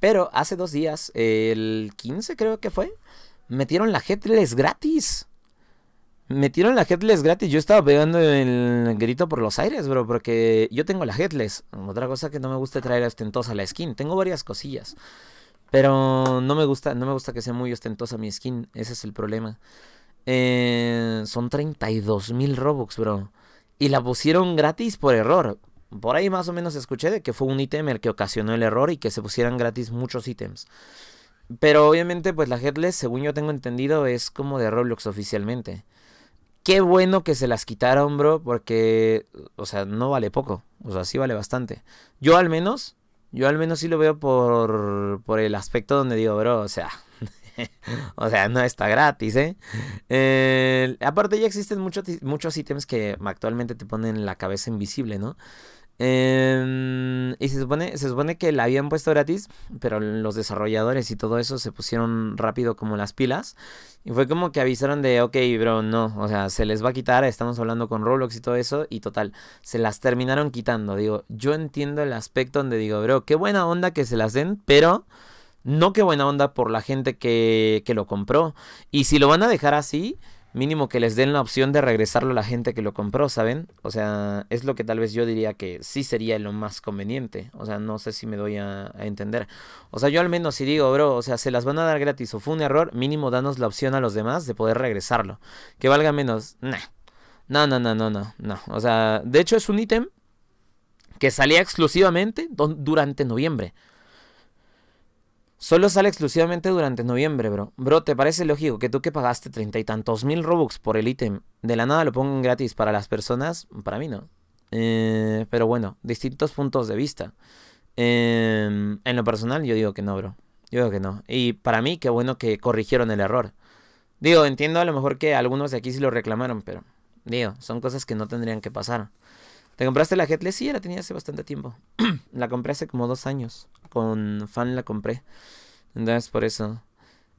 Pero, hace dos días, el 15 creo que fue, metieron la headless gratis. Metieron la headless gratis. Yo estaba pegando el grito por los aires, bro, porque yo tengo la headless. Otra cosa que no me gusta traer ostentosa la skin. Tengo varias cosillas. Pero no me gusta, no me gusta que sea muy ostentosa mi skin. Ese es el problema. Eh, son 32 mil Robux, bro. Y la pusieron gratis por error. Por ahí más o menos escuché de que fue un ítem el que ocasionó el error y que se pusieran gratis muchos ítems. Pero obviamente pues la headless, según yo tengo entendido, es como de Roblox oficialmente. Qué bueno que se las quitaron, bro, porque, o sea, no vale poco. O sea, sí vale bastante. Yo al menos, yo al menos sí lo veo por, por el aspecto donde digo, bro, o sea, o sea, no está gratis, ¿eh? eh aparte ya existen muchos, muchos ítems que actualmente te ponen la cabeza invisible, ¿no? Em, y se supone, se supone que la habían puesto gratis, pero los desarrolladores y todo eso se pusieron rápido como las pilas. Y fue como que avisaron de, ok, bro, no, o sea, se les va a quitar, estamos hablando con Roblox y todo eso, y total, se las terminaron quitando. Digo, yo entiendo el aspecto donde digo, bro, qué buena onda que se las den, pero... No qué buena onda por la gente que, lo compró. Y si lo van a dejar así, mínimo que les den la opción de regresarlo a la gente que lo compró, ¿saben? O sea, es lo que tal vez yo diría que sí sería lo más conveniente. O sea, no sé si me doy a, entender. O sea, yo al menos si digo, bro, o sea, se las van a dar gratis o fue un error, mínimo danos la opción a los demás de poder regresarlo. Que valga menos, No, no, no, no, no, no. O sea, de hecho es un ítem que salía exclusivamente durante noviembre. Solo sale exclusivamente durante noviembre, bro. Bro, ¿te parece lógico que tú que pagaste treinta y tantos mil Robux por el ítem, de la nada lo pongan gratis para las personas? Para mí no. Eh, pero bueno, distintos puntos de vista. Em, en lo personal, yo digo que no, bro. Yo digo que no. Y para mí, qué bueno que corrigieron el error. Digo, entiendo a lo mejor que algunos de aquí sí lo reclamaron, pero digo, son cosas que no tendrían que pasar. ¿Te compraste la Headless? Sí, la tenía hace bastante tiempo. la compré hace como dos años con fan la compré. Entonces por eso.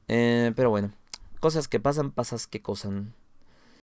Eh, pero bueno, cosas que pasan, pasas que cosan.